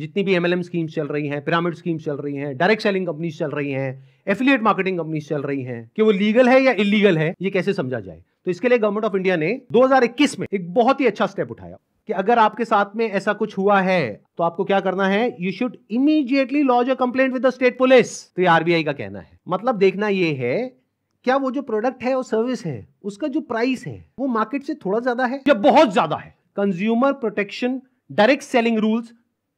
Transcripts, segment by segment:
जितनी भी MLM schemes चल रही हैं पिरामिड स्कीम्स चल रही हैं डायरेक्ट सेलिंग कंपनीज चल रही हैं एफिलिएट मार्केटिंग कंपनीज चल रही हैं कि वो लीगल है या इलीगल है ये कैसे समझा जाए तो इसके लिए गवर्नमेंट ऑफ इंडिया ने 2021 में एक बहुत ही अच्छा स्टेप उठाया कि अगर आपके साथ में ऐसा कुछ हुआ है तो आपको क्या करना है you should immediately lodge a complaint with the state police तो ये आरबीआई का कहना है मतलब देखना ये है क्या वो जो प्रोडक्ट है और सर्विस है उसका जो प्राइस है वो मार्केट से थोड़ा ज्यादा है या बहुत ज्यादा है consumer protection direct selling rules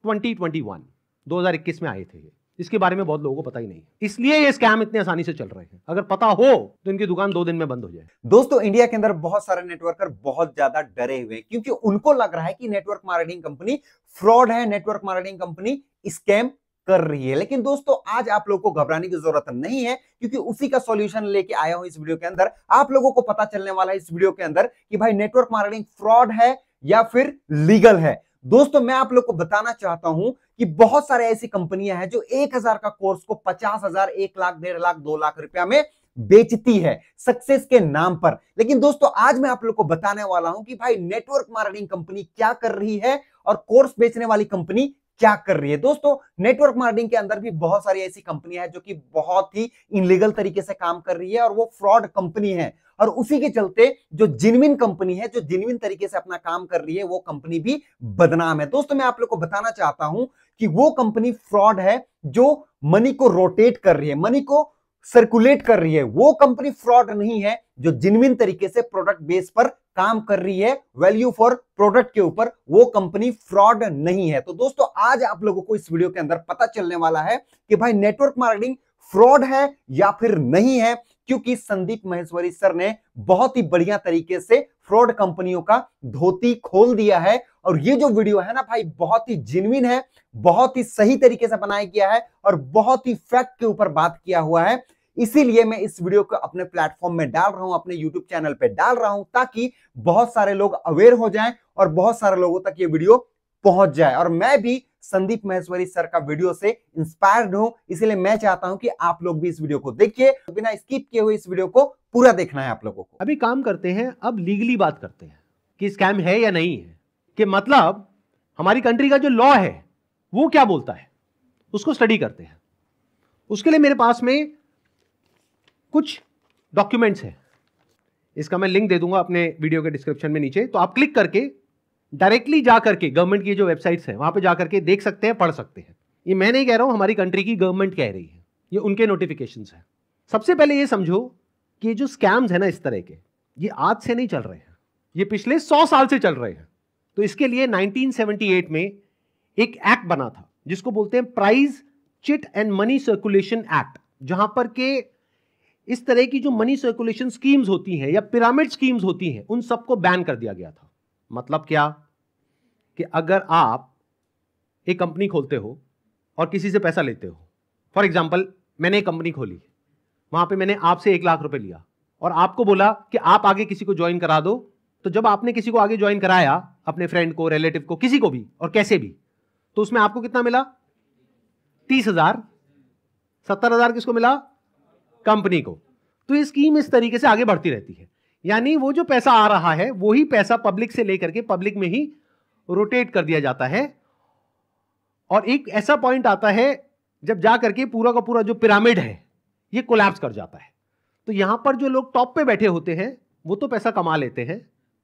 2021 2021 में आए थे ये इसके बारे में बहुत लोगों को पता ही नहीं इसलिए ये स्कैम इतने आसानी से चल रहे हैं अगर पता हो तो इनकी दुकान दो दिन में बंद हो जाए दोस्तों इंडिया के अंदर बहुत सारे नेटवर्कर बहुत ज्यादा डरे हुए हैं क्योंकि उनको लग रहा है कि नेटवर्क मार्केटिंग कंपनी फ्रॉड है नेटवर्क मार्केटिंग कंपनी स्कैम कर रही है लेकिन दोस्तों आज आप लोगों को घबराने की जरूरत नहीं है क्योंकि उसी का सॉल्यूशन लेके आया हूं इस वीडियो के अंदर आप लोगों को पता चलने वाला है इस वीडियो के अंदर कि भाई नेटवर्क मार्केटिंग फ्रॉड है या फिर लीगल है दोस्तों मैं आप लोग को बताना चाहता हूं कि बहुत सारे ऐसी कंपनियां हैं जो एक हजार का कोर्स को पचास हजार एक लाख डेढ़ लाख दो लाख रुपया में बेचती है सक्सेस के नाम पर लेकिन दोस्तों आज मैं आप लोग को बताने वाला हूं कि भाई नेटवर्क मार्केटिंग कंपनी क्या कर रही है और कोर्स बेचने वाली कंपनी क्या कर रही है दोस्तों नेटवर्क मार्केटिंग के अंदर भी बहुत सारी ऐसी कंपनियां हैं जो कि बहुत ही इनलीगल तरीके से काम कर रही है और वो फ्रॉड कंपनी है और उसी के चलते जो जिनविन कंपनी है जो जिनविन तरीके से अपना काम कर रही है वो कंपनी भी बदनाम है दोस्तों मैं आप लोग को बताना चाहता हूं कि वो कंपनी फ्रॉड है जो मनी को रोटेट कर रही है मनी को सर्कुलेट कर रही है वो कंपनी फ्रॉड नहीं है जो जिनविन तरीके से प्रोडक्ट बेस पर काम कर रही है वैल्यू फॉर प्रोडक्ट के ऊपर वो कंपनी फ्रॉड नहीं है तो दोस्तों आज आप लोगों को इस वीडियो के अंदर पता चलने वाला है कि भाई नेटवर्क मार्केटिंग फ्रॉड है या फिर नहीं है क्योंकि संदीप महेश्वरी सर ने बहुत ही बढ़िया तरीके से फ्रॉड कंपनियों का धोती खोल दिया है और ये जो वीडियो है ना भाई बहुत ही जिनविन है बहुत ही सही तरीके से बनाया गया है और बहुत ही फैक्ट के ऊपर बात किया हुआ है इसीलिए मैं इस वीडियो को अपने प्लेटफॉर्म में डाल रहा हूं अपने यूट्यूब चैनल पर डाल रहा हूं ताकि बहुत सारे लोग अवेयर हो जाए और बहुत सारे लोगों तक ये वीडियो पहुंच जाए और मैं भी संदीप महेश्वरी सर का वीडियो से इंस्पायर्ड हूं इसलिए मैं चाहता हूं कि आप लोग भी इस वीडियो को देखिए बिना स्किप किए हुए इस वीडियो को पूरा देखना है आप लोगों को अभी काम करते हैं अब लीगली बात करते हैं कि स्कैम है या नहीं है कि मतलब हमारी कंट्री का जो लॉ है वो क्या बोलता है उसको स्टडी करते हैं उसके लिए मेरे पास में कुछ डॉक्यूमेंट्स हैं इसका मैं लिंक दे दूंगा अपने वीडियो के डिस्क्रिप्शन में नीचे तो आप क्लिक करके डायरेक्टली जा करके गवर्नमेंट की जो वेबसाइट्स हैं वहाँ पे जा करके देख सकते हैं पढ़ सकते हैं ये मैं नहीं कह रहा हूँ हमारी कंट्री की गवर्नमेंट कह रही है ये उनके नोटिफिकेशन है सबसे पहले ये समझो कि जो स्कैम्स हैं ना इस तरह के ये आज से नहीं चल रहे हैं ये पिछले सौ साल से चल रहे हैं तो इसके लिए 1978 में एक एक्ट बना था जिसको बोलते हैं prize chit and money circulation act जहां पर के इस तरह की जो मनी सर्कुलेशन स्कीम्स होती हैं या पिरामिड स्कीम्स होती हैं उन सबको बैन कर दिया गया था मतलब क्या कि अगर आप एक कंपनी खोलते हो और किसी से पैसा लेते हो फॉर एग्जाम्पल मैंने एक कंपनी खोली वहां पे मैंने आपसे एक लाख रुपए लिया और आपको बोला कि आप आगे किसी को ज्वाइन करा दो तो जब आपने किसी को आगे ज्वाइन कराया अपने फ्रेंड को रिलेटिव को किसी को भी और कैसे भी तो उसमें आपको कितना मिला तीस हजार सत्तर हजार किसको मिला कंपनी को तो ये स्कीम इस तरीके से आगे बढ़ती रहती है यानी वो जो पैसा आ रहा है वही पैसा पब्लिक से लेकर के पब्लिक में ही रोटेट कर दिया जाता है और एक ऐसा पॉइंट आता है जब जा करके पूरा का पूरा जो पिरामिड है ये कोलैप्स कर जाता है तो यहां पर जो लोग टॉप पे बैठे होते हैं वो तो पैसा कमा लेते हैं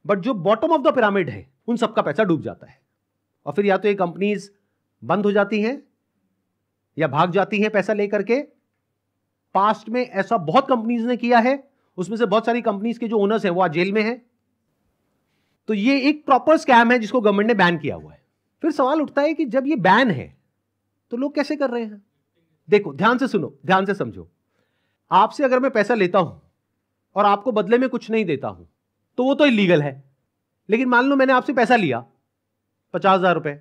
बट जो बॉटम ऑफ द पिरामिड है उन सबका पैसा डूब जाता है और फिर या तो ये कंपनीज बंद हो जाती हैं या भाग जाती हैं पैसा लेकर के पास्ट में ऐसा बहुत कंपनीज ने किया है उसमें से बहुत सारी कंपनीज के जो ओनर्स है वो आज जेल में है तो ये एक प्रॉपर स्कैम है जिसको गवर्नमेंट ने बैन किया हुआ है फिर सवाल उठता है कि जब ये बैन है तो लोग कैसे कर रहे हैं देखो ध्यान से सुनो ध्यान से समझो आपसे अगर मैं पैसा लेता हूं और आपको बदले में कुछ नहीं देता हूं तो वो तो इलीगल है लेकिन मान लो मैंने आपसे पैसा लिया पचास हजार रुपए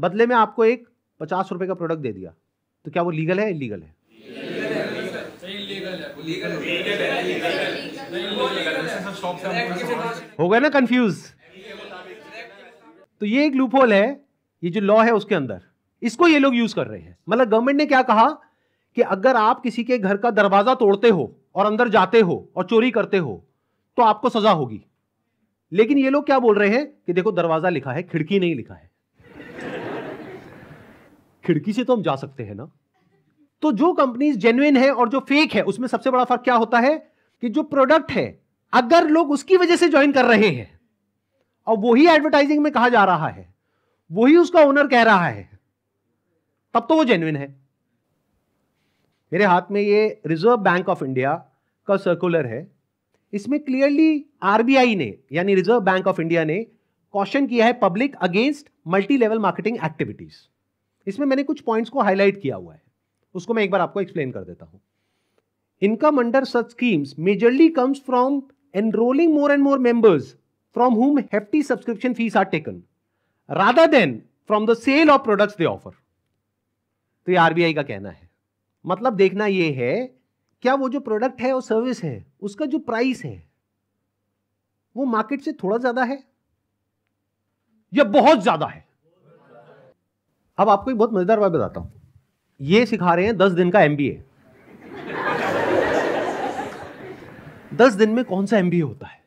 बदले में आपको एक पचास रुपए का प्रोडक्ट दे दिया तो क्या वो लीगल है इलीगल है हो गया ना कंफ्यूज तो ये एक लूप होल है ये जो लॉ है उसके अंदर इसको ये लोग यूज कर रहे हैं मतलब गवर्नमेंट ने क्या कहा कि अगर आप किसी के घर का दरवाजा तोड़ते हो और अंदर जाते हो और चोरी करते हो तो आपको सजा होगी लेकिन ये लोग क्या बोल रहे हैं कि देखो दरवाजा लिखा है खिड़की नहीं लिखा है खिड़की से तो हम जा सकते हैं ना तो जो कंपनीज जेन्युन है और जो फेक है उसमें सबसे बड़ा फर्क क्या होता है कि जो प्रोडक्ट है अगर लोग उसकी वजह से ज्वाइन कर रहे हैं और वही एडवर्टाइजिंग में कहा जा रहा है वही उसका ओनर कह रहा है तब तो वो जेन्युन है मेरे हाथ में ये रिजर्व बैंक ऑफ इंडिया का सर्कुलर है इसमें क्लियरली आरबीआई ने यानी रिजर्व बैंक ऑफ इंडिया ने क्वेश्चन किया है public against multi level marketing activities इसमें मैंने कुछ पॉइंट्स को हाईलाइट किया हुआ है उसको मैं एक बार आपको एक्सप्लेन कर देता हूं income under such schemes majorly comes from enrolling more and more members from whom hefty subscription fees are taken rather than from the sale of products they offer तो ये आरबीआई का कहना है मतलब देखना ये है क्या वो जो प्रोडक्ट है और सर्विस है उसका जो प्राइस है वो मार्केट से थोड़ा ज्यादा है या बहुत ज्यादा है अब आपको एक बहुत मजेदार बात बताता हूं ये सिखा रहे हैं दस दिन का एम बी ए दस दिन में कौन सा एम बी ए होता है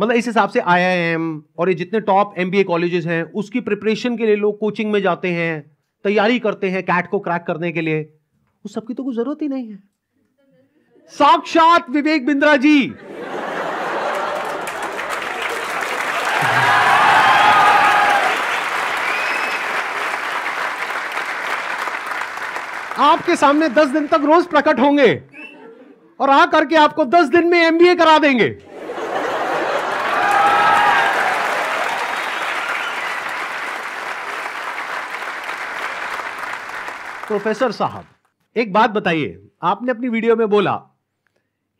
मतलब इस हिसाब से आई आई एम और ये जितने top M B A colleges हैं उसकी प्रिपरेशन के लिए लोग कोचिंग में जाते हैं तैयारी करते हैं कैट को क्रैक करने के लिए उस सबकी तो कोई जरूरत ही नहीं है साक्षात विवेक बिंद्रा जी आपके सामने दस दिन तक रोज प्रकट होंगे और आ करके आपको दस दिन में एमबीए करा देंगे प्रोफेसर साहब एक बात बताइए आपने अपनी वीडियो में बोला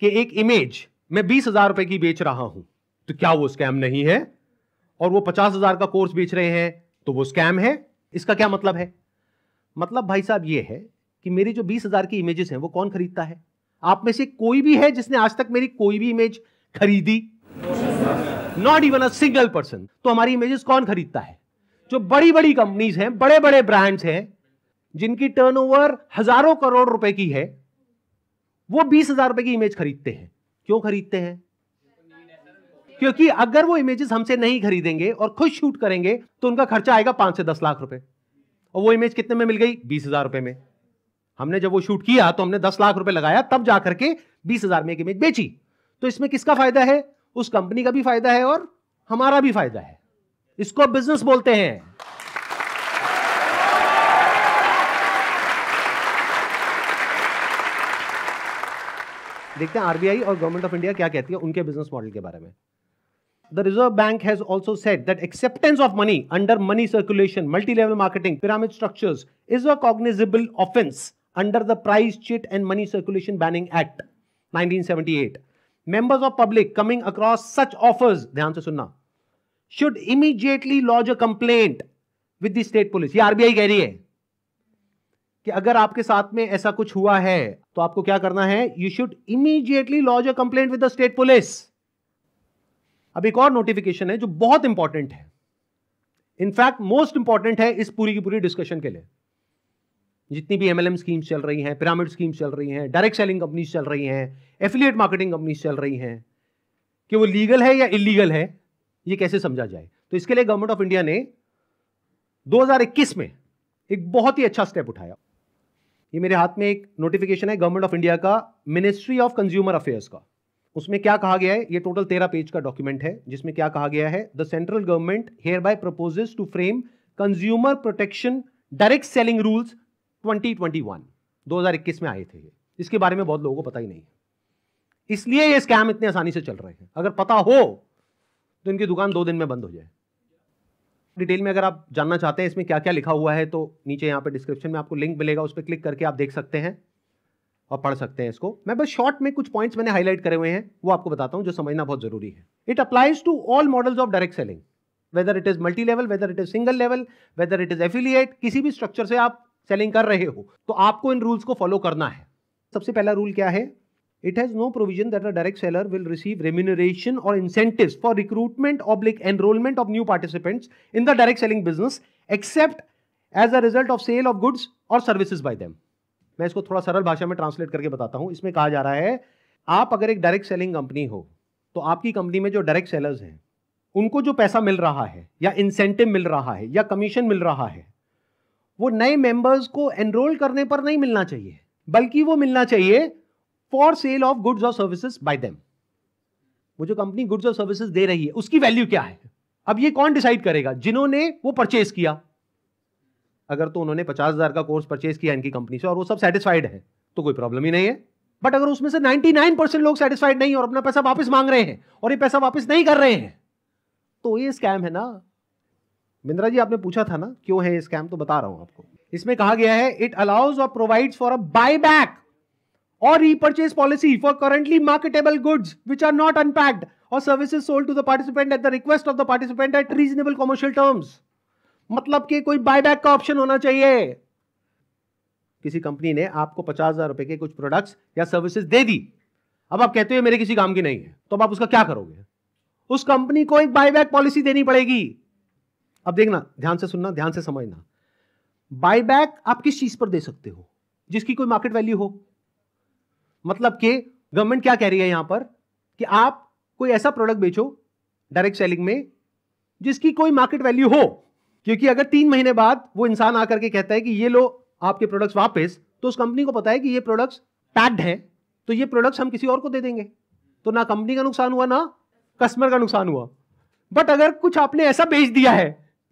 कि एक इमेज मैं बीस हजार रुपए की बेच रहा हूं तो क्या वो स्कैम नहीं है और वो पचास हजार का कोर्स बेच रहे हैं तो वो स्कैम है इसका क्या मतलब है मतलब भाई साहब ये है कि मेरी जो बीस हजार की इमेजेस हैं वो कौन खरीदता है आप में से कोई भी है जिसने आज तक मेरी कोई भी इमेज खरीदी not even a single person तो हमारी इमेजेस कौन खरीदता है जो बड़ी बड़ी कंपनीज हैं बड़े बड़े ब्रांड्स हैं जिनकी टर्नओवर हजारों करोड़ रुपए की है वो बीस हजार रुपए की इमेज खरीदते हैं क्यों खरीदते हैं क्योंकि अगर वो इमेजेस हमसे नहीं खरीदेंगे और खुद शूट करेंगे तो उनका खर्चा आएगा पांच से दस लाख रुपए और वो इमेज कितने में मिल गई बीस हजार रुपए में हमने जब वो शूट किया तो हमने दस लाख रुपए लगाया तब जाकर के बीस हजार में एक इमेज बेची तो इसमें किसका फायदा है उस कंपनी का भी फायदा है और हमारा भी फायदा है इसको बिजनेस बोलते हैं देखते हैं आरबीआई और गवर्नमेंट ऑफ इंडिया क्या कहती है उनके बिजनेस मॉडल के बारे में the reserve bank has also set that acceptance of money under money circulation multi level marketing pyramid structures is a cognizable offence under the Price cheat and Money Circulation Banning Act 1978. Members of public coming across such offers, dhyan se sunna should immediately lodge a complaint with the state police. ये RBI कह रही है कि अगर आपके साथ में ऐसा कुछ हुआ है तो आपको क्या करना है you should immediately lodge a complaint with the state police अब एक और नोटिफिकेशन है जो बहुत इंपॉर्टेंट है इनफैक्ट मोस्ट इंपॉर्टेंट है इस पूरी की पूरी डिस्कशन के लिए जितनी भी एमएलएम स्कीम्स चल रही हैं पिरामिड स्कीम्स चल रही हैं डायरेक्ट सेलिंग कंपनीज चल रही हैं एफिलिएट मार्केटिंग कंपनीज चल रही हैं कि वो लीगल है या इलीगल है ये कैसे समझा जाए तो इसके लिए गवर्नमेंट ऑफ इंडिया ने 2021 में एक बहुत ही अच्छा स्टेप उठाया ये मेरे हाथ में एक नोटिफिकेशन है गवर्नमेंट ऑफ इंडिया का मिनिस्ट्री ऑफ कंज्यूमर अफेयर्स का उसमें क्या कहा गया है ये टोटल तेरह पेज का डॉक्यूमेंट है जिसमें क्या कहा गया है the central government hereby proposes to frame consumer protection direct selling rules 2021 2021 में आए थे ये इसके बारे में बहुत लोगों को पता ही नहीं है इसलिए ये स्कैम इतने आसानी से चल रहे हैं अगर पता हो तो इनकी दुकान दो दिन में बंद हो जाए डिटेल में अगर आप जानना चाहते हैं इसमें क्या क्या लिखा हुआ है तो नीचे यहाँ पर डिस्क्रिप्शन में आपको लिंक मिलेगा उस पर क्लिक करके आप देख सकते हैं और पढ़ सकते हैं इसको मैं बस शॉर्ट में कुछ पॉइंट्स मैंने हाईलाइट करे हुए हैं वो आपको बताता हूँ जो समझना बहुत जरूरी है it applies to all models of direct selling whether it is multi level whether it is single level whether it is affiliate किसी भी स्ट्रक्चर से आप सेलिंग कर रहे हो तो आपको इन रूल्स को फॉलो करना है सबसे पहला रूल क्या है it has no provision that a direct seller will receive remuneration और incentive for recruitment oblique enrolment of new participants in the direct selling business except as a result of sale of goods और services by them मैं इसको थोड़ा सरल भाषा में translate करके बताता हूं इसमें कहा जा रहा है आप अगर एक डायरेक्ट सेलिंग कंपनी हो तो आपकी कंपनी में जो डायरेक्ट सेलर्स हैं उनको जो पैसा मिल रहा है या इंसेंटिव मिल रहा है या कमीशन मिल रहा है वो नए मेंबर्स को एनरोल करने पर नहीं मिलना चाहिए बल्कि वो मिलना चाहिए फॉर सेल ऑफ गुड्स और सर्विसेज बाय देम वो जो कंपनी गुड्स और सर्विसेज दे रही है उसकी वैल्यू क्या है अब ये कौन डिसाइड करेगा जिन्होंने वो परचेस किया अगर तो उन्होंने पचास हजार का कोर्स परचेस किया इनकी कंपनी से और वो सब सेटिस्फाइड है तो कोई प्रॉब्लम ही नहीं है बट अगर उसमें से 99 परसेंट लोग सेटिस्फाइड नहीं और अपना पैसा वापस मांग रहे हैं और ये पैसा वापस नहीं कर रहे हैं तो ये स्कैम है ना बिंद्रा जी आपने पूछा था ना क्यों है स्कैम तो बता रहा हूं आपको इसमें कहा गया है इट अलाउज और provides for a buy back और repurchase policy for currently marketable goods which are not unpacked और services sold to the participant at the request of the participant at reasonable commercial terms मतलब कि कोई back का option होना चाहिए किसी company ने आपको पचास हजार रुपए के कुछ प्रोडक्ट्स या सर्विसेज दे दी अब आप कहते हो मेरे किसी काम की नहीं है तो अब आप उसका क्या करोगे उस कंपनी को एक बैक पॉलिसी देनी पड़ेगी अब देखना ध्यान से सुनना ध्यान से समझना बायबैक आप किस चीज पर दे सकते हो जिसकी कोई मार्केट वैल्यू हो मतलब कि गवर्नमेंट क्या कह रही है यहां पर कि आप कोई ऐसा प्रोडक्ट बेचो डायरेक्ट सेलिंग में जिसकी कोई मार्केट वैल्यू हो क्योंकि अगर तीन महीने बाद वो इंसान आकर के कहता है कि ये लो आपके प्रोडक्ट्स वापस तो उस कंपनी को पता है कि ये प्रोडक्ट्स पैक्ड है तो ये प्रोडक्ट्स हम किसी और को दे देंगे तो ना कंपनी का नुकसान हुआ ना कस्टमर का नुकसान हुआ बट अगर कुछ आपने ऐसा बेच दिया है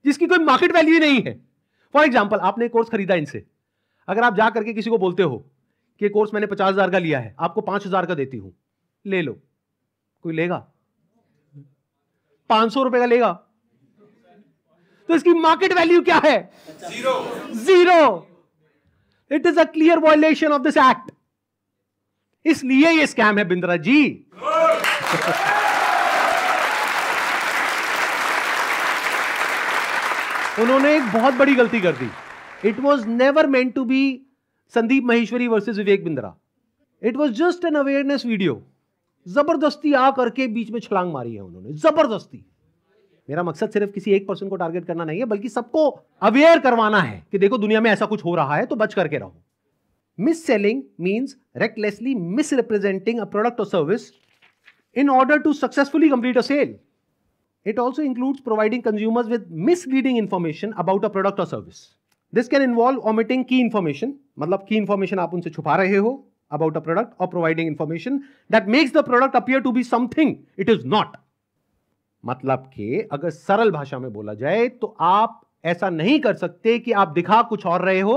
जिसकी कोई मार्केट वैल्यू ही नहीं है फॉर एग्जाम्पल आपने कोर्स खरीदा इनसे अगर आप जा करके किसी को बोलते हो कि कोर्स मैंने पचास हज़ार का लिया है आपको पांच हज़ार का देती हूं ले लो कोई लेगा पांच सौ रुपए का लेगा तो इसकी मार्केट वैल्यू क्या है zero it is a clear violation of this act इसलिए ये स्कैम है बिंद्रा जी उन्होंने एक बहुत बड़ी गलती कर दी it was never meant to be Sandeep Maheshwari versus Vivek Bindra it was just an awareness video जबरदस्ती आ करके बीच में छलांग मारी है उन्होंने जबरदस्ती मेरा मकसद सिर्फ किसी एक पर्सन को टारगेट करना नहीं है बल्कि सबको अवेयर करवाना है कि देखो दुनिया में ऐसा कुछ हो रहा है तो बच करके रहो misselling means recklessly misrepresenting a product और service in order to successfully complete a sale It also includes providing consumers with misleading information about a product or service. This can involve omitting key information मतलब key information आप उनसे छुपा रहे हो about a product और providing information that makes the product appear to be something it is not मतलब कि अगर सरल भाषा में बोला जाए तो आप ऐसा नहीं कर सकते कि आप दिखा कुछ और रहे हो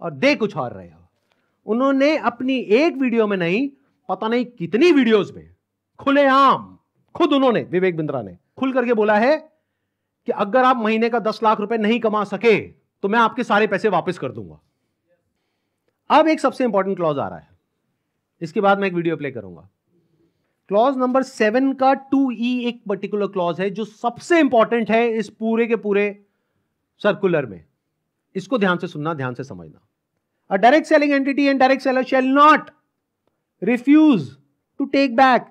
और दे कुछ और रहे हो उन्होंने अपनी एक वीडियो में नहीं पता नहीं कितनी वीडियोस में खुलेआम खुद उन्होंने विवेक बिंद्रा ने खुल करके बोला है कि अगर आप महीने का दस लाख रुपए नहीं कमा सके तो मैं आपके सारे पैसे वापस कर दूंगा अब एक सबसे इंपॉर्टेंट क्लॉज आ रहा है इसके बाद मैं एक वीडियो प्ले करूंगा क्लॉज नंबर सेवन का टू ई e एक पर्टिकुलर क्लॉज है जो सबसे इंपॉर्टेंट है इस पूरे के पूरे सर्कुलर में इसको ध्यान से सुनना ध्यान से समझना a direct selling entity and direct seller shall not refuse to take back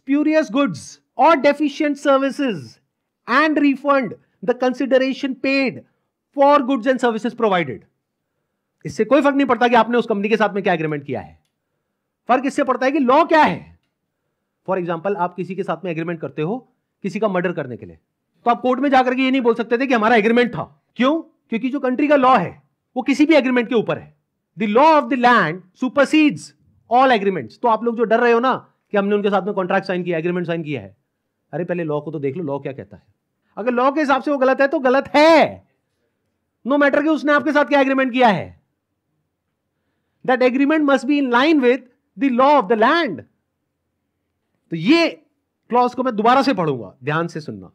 spurious goods or deficient services and refund the consideration paid for goods and services provided इससे कोई फर्क नहीं पड़ता कि आपने उस कंपनी के साथ में क्या एग्रीमेंट किया है फर्क इससे पड़ता है कि लॉ क्या है फॉर एग्जाम्पल आप किसी के साथ में एग्रीमेंट करते हो किसी का मर्डर करने के लिए तो आप कोर्ट में जाकर के ये नहीं बोल सकते थे कि हमारा एग्रीमेंट था क्यों क्योंकि जो कंट्री का लॉ है वो किसी भी एग्रीमेंट के ऊपर है the law of the land supersedes all agreements तो आप लोग जो डर रहे हो ना कि हमने उनके साथ में कॉन्ट्रैक्ट साइन किया एग्रीमेंट साइन किया है अरे पहले लॉ को तो देख लो लॉ क्या कहता है अगर लॉ के हिसाब से वो गलत है तो गलत है नो no मैटर कि उसने आपके साथ क्या एग्रीमेंट किया है that agreement must be in line with the law of the land तो ये क्लॉज को मैं दोबारा से पढ़ूंगा ध्यान से सुनना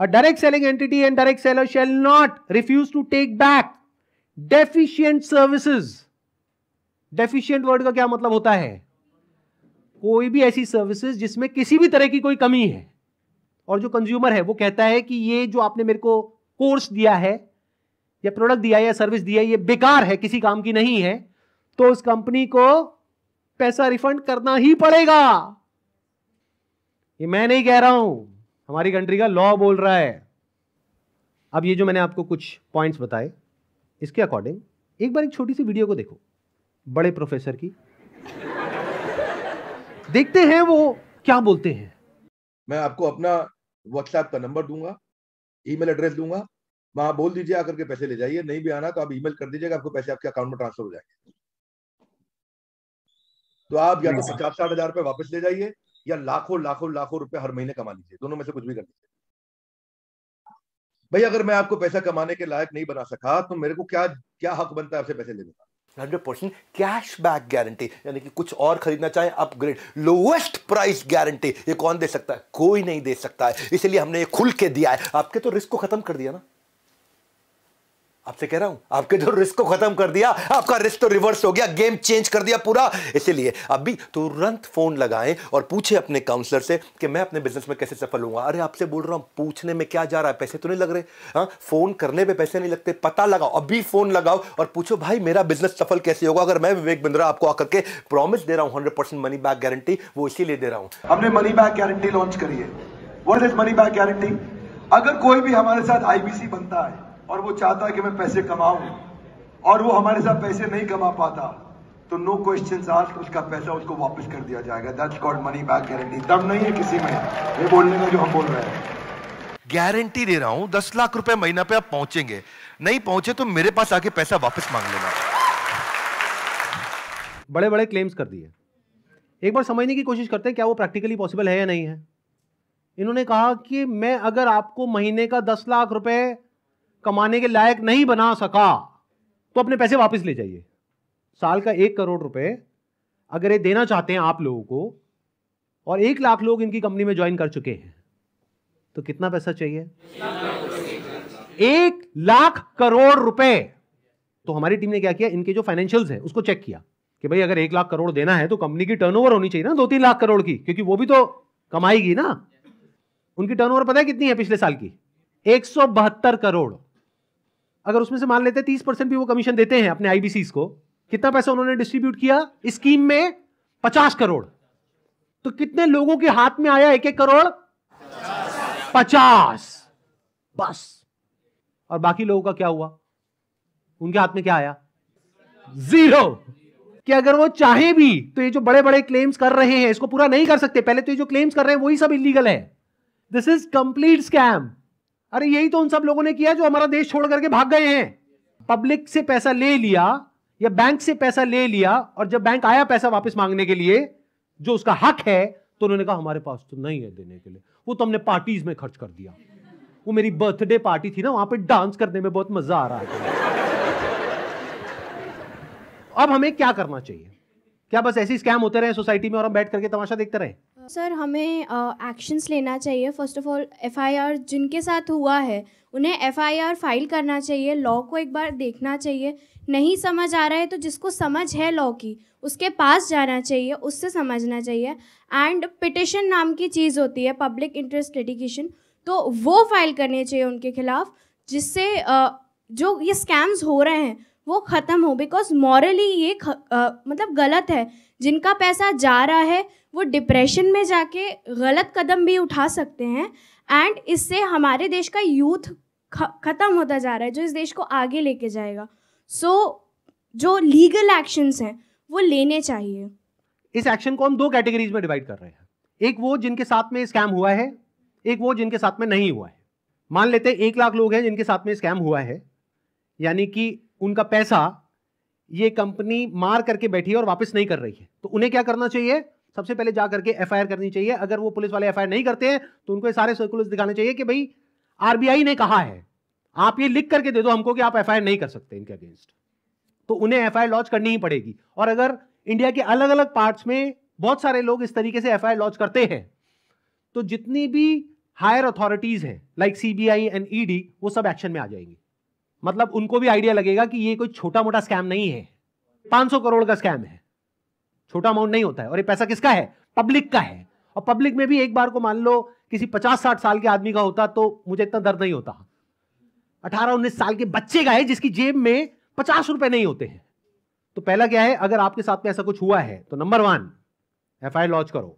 a direct selling entity and direct seller shall not refuse to take back deficient services deficient word का क्या मतलब होता है कोई भी ऐसी सर्विसेज जिसमें किसी भी तरह की कोई कमी है और जो कंज्यूमर है वो कहता है कि ये जो आपने मेरे को कोर्स दिया है या प्रोडक्ट दिया है या सर्विस दिया है ये बेकार है किसी काम की नहीं है तो उस कंपनी को पैसा रिफंड करना ही पड़ेगा ये मैं नहीं कह रहा हूं हमारी कंट्री का लॉ बोल रहा है अब ये जो मैंने आपको कुछ पॉइंट्स बताए इसके अकॉर्डिंग एक बार एक छोटी सी वीडियो को देखो बड़े प्रोफेसर की देखते हैं वो क्या बोलते हैं मैं आपको अपना व्हाट्सएप का नंबर दूंगा ईमेल एड्रेस दूंगा वहां बोल दीजिए आकर के पैसे ले जाइए नहीं भी आना तो आप ईमेल कर दीजिएगा आपको पैसे आपके अकाउंट में ट्रांसफर हो जाएंगे तो आप या तो पचास साठ हजार रुपए वापस ले जाइए या लाखों लाखों लाखों रुपए हर महीने कमा लीजिए दोनों में से कुछ भी कर लीजिए भाई अगर मैं आपको पैसा कमाने के लायक नहीं बना सका तो मेरे को क्या क्या हक बनता है आपसे पैसे लेने का hundred percent cash back guarantee यानी कि कुछ और खरीदना चाहे अपग्रेड लोवेस्ट प्राइस गारंटी ये कौन दे सकता है कोई नहीं दे सकता है इसलिए हमने ये खुल के दिया है आपके तो रिस्क को खत्म कर दिया ना आपसे कह रहा हूं आपके जो रिस्क को खत्म कर दिया आपका रिस्क तो रिवर्स हो गया गेम चेंज कर दिया पूरा इसीलिए अब भी तुरंत फोन लगाएं और पूछे अपने काउंसलर से कि मैं अपने बिजनेस में कैसे सफल हूँ अरे आपसे बोल रहा हूं पूछने में क्या जा रहा है पैसे तो नहीं लग रहे हाँ फोन करने पे पैसे नहीं लगते पता लगाओ अभी फोन लगाओ और पूछो भाई मेरा बिजनेस सफल कैसे होगा अगर मैं विवेक बिंद्रा आपको आकर के प्रॉमिस दे रहा हूँ हंड्रेड मनी बैक गारंटी वो इसीलिए दे रहा हूँ हमने मनी बैक गारंटी लॉन्च करी है word is money back guarantee अगर कोई भी हमारे साथ आईबीसी बनता है और वो चाहता है कि मैं पैसे कमाऊं और वो हमारे साथ पैसे नहीं कमा पाता तो नो क्वेश्चन आस्क उसका पैसा उसको वापस कर दिया जाएगा that's called money back guarantee दम नहीं है किसी में ये बोलने में जो हम बोल रहे हैं गारंटी दे रहा हूं दस लाख रुपए महीना पे आप पहुंचेंगे नहीं पहुंचे तो मेरे पास आके पैसा वापस मांग लेना बड़े बड़े क्लेम्स कर दिए एक बार समझने की कोशिश करते हैं क्या वो प्रैक्टिकली पॉसिबल है या नहीं है इन्होंने कहा कि मैं अगर आपको महीने का दस लाख रुपए कमाने के लायक नहीं बना सका तो अपने पैसे वापस ले जाइए साल का एक करोड़ रुपए अगर ये देना चाहते हैं आप लोगों को और एक लाख लोग इनकी कंपनी में ज्वाइन कर चुके हैं तो कितना पैसा चाहिए एक लाख करोड़ रुपए तो हमारी टीम ने क्या किया इनके जो फाइनेंशियल्स है उसको चेक किया कि भाई अगर एक लाख करोड़ देना है तो कंपनी की टर्नओवर होनी चाहिए ना दो तीन लाख करोड़ की क्योंकि वो भी तो कमाएगी ना उनकी टर्नओवर पता है कितनी है पिछले साल की एक करोड़ अगर उसमें से मान लेते हैं तीस परसेंट भी वो कमीशन देते हैं अपने आईबीसी को कितना पैसा उन्होंने डिस्ट्रीब्यूट किया स्कीम में पचास करोड़ तो कितने लोगों के हाथ में आया एक एक करोड़ पचास बस और बाकी लोगों का क्या हुआ उनके हाथ में क्या आया जीरो कि अगर वो चाहे भी तो ये जो बड़े बड़े क्लेम्स कर रहे हैं इसको पूरा नहीं कर सकते पहले तो ये जो क्लेम्स कर रहे हैं वही सब इलीगल है दिस इज कंप्लीट स्कैम अरे यही तो उन सब लोगों ने किया जो हमारा देश छोड़ करके भाग गए हैं पब्लिक से पैसा ले लिया या बैंक से पैसा ले लिया और जब बैंक आया पैसा वापस मांगने के लिए जो उसका हक है तो उन्होंने कहा हमारे पास तो नहीं है देने के लिए वो तो हमने पार्टीज में खर्च कर दिया वो मेरी बर्थडे पार्टी थी ना वहां पे डांस करने में बहुत मजा आ रहा है अब हमें क्या करना चाहिए क्या बस ऐसे स्कैम होते रहे सोसाइटी में और हम बैठ करके तमाशा देखते रहे सर हमें एक्शंस लेना चाहिए फर्स्ट ऑफ ऑल एफआईआर जिनके साथ हुआ है उन्हें एफआईआर फाइल करना चाहिए लॉ को एक बार देखना चाहिए नहीं समझ आ रहा है तो जिसको समझ है लॉ की उसके पास जाना चाहिए उससे समझना चाहिए एंड पिटिशन नाम की चीज़ होती है पब्लिक इंटरेस्ट डेडिकेशन तो वो फाइल करनी चाहिए उनके खिलाफ जिससे जो ये स्कैम्स हो रहे हैं वो ख़त्म हो बिकॉज मॉरली ये ख, मतलब गलत है जिनका पैसा जा रहा है वो डिप्रेशन में जाके गलत कदम भी उठा सकते हैं एंड इससे हमारे देश का यूथ ख़त्म होता जा रहा है जो इस देश को आगे लेके जाएगा सो so, जो लीगल एक्शंस हैं वो लेने चाहिए इस एक्शन को हम दो कैटेगरीज में डिवाइड कर रहे हैं एक वो जिनके साथ में स्कैम हुआ है एक वो जिनके साथ में नहीं हुआ है मान लेते हैं एक लाख लोग हैं जिनके साथ में स्कैम हुआ है यानी कि उनका पैसा ये कंपनी मार करके बैठी है और वापस नहीं कर रही है तो उन्हें क्या करना चाहिए सबसे पहले जा करके एफ करनी चाहिए अगर वो पुलिस वाले एफ नहीं करते हैं तो उनको सारे सर्कुलर्स दिखाने चाहिए कि भाई आरबीआई ने कहा है आप ये लिख करके दे दो हमको कि आप एफ नहीं कर सकते इनके अगेंस्ट तो उन्हें एफ लॉन्च करनी ही पड़ेगी और अगर इंडिया के अलग अलग पार्ट्स में बहुत सारे लोग इस तरीके से एफ लॉन्च करते हैं तो जितनी भी हायर अथॉरिटीज हैं लाइक सीबीआई एंड ईडी वो सब एक्शन में आ जाएंगी मतलब उनको भी आइडिया लगेगा कि ये कोई छोटा मोटा स्कैम नहीं है 500 करोड़ का स्कैम है छोटा अमाउंट नहीं होता है और ये पैसा किसका है पब्लिक का है और पब्लिक में भी एक बार को मान लो किसी पचास साठ साल के आदमी का होता तो मुझे इतना दर्द नहीं होता अठारह उन्नीस साल के बच्चे का है जिसकी जेब में पचास रुपए नहीं होते हैं तो पहला क्या है अगर आपके साथ में ऐसा कुछ हुआ है तो number one F I launch करो